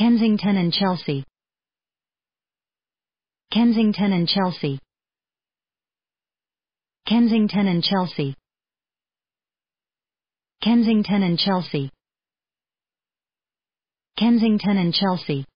Kensington and Chelsea Kensington and Chelsea Kensington and Chelsea Kensington and Chelsea Kensington and Chelsea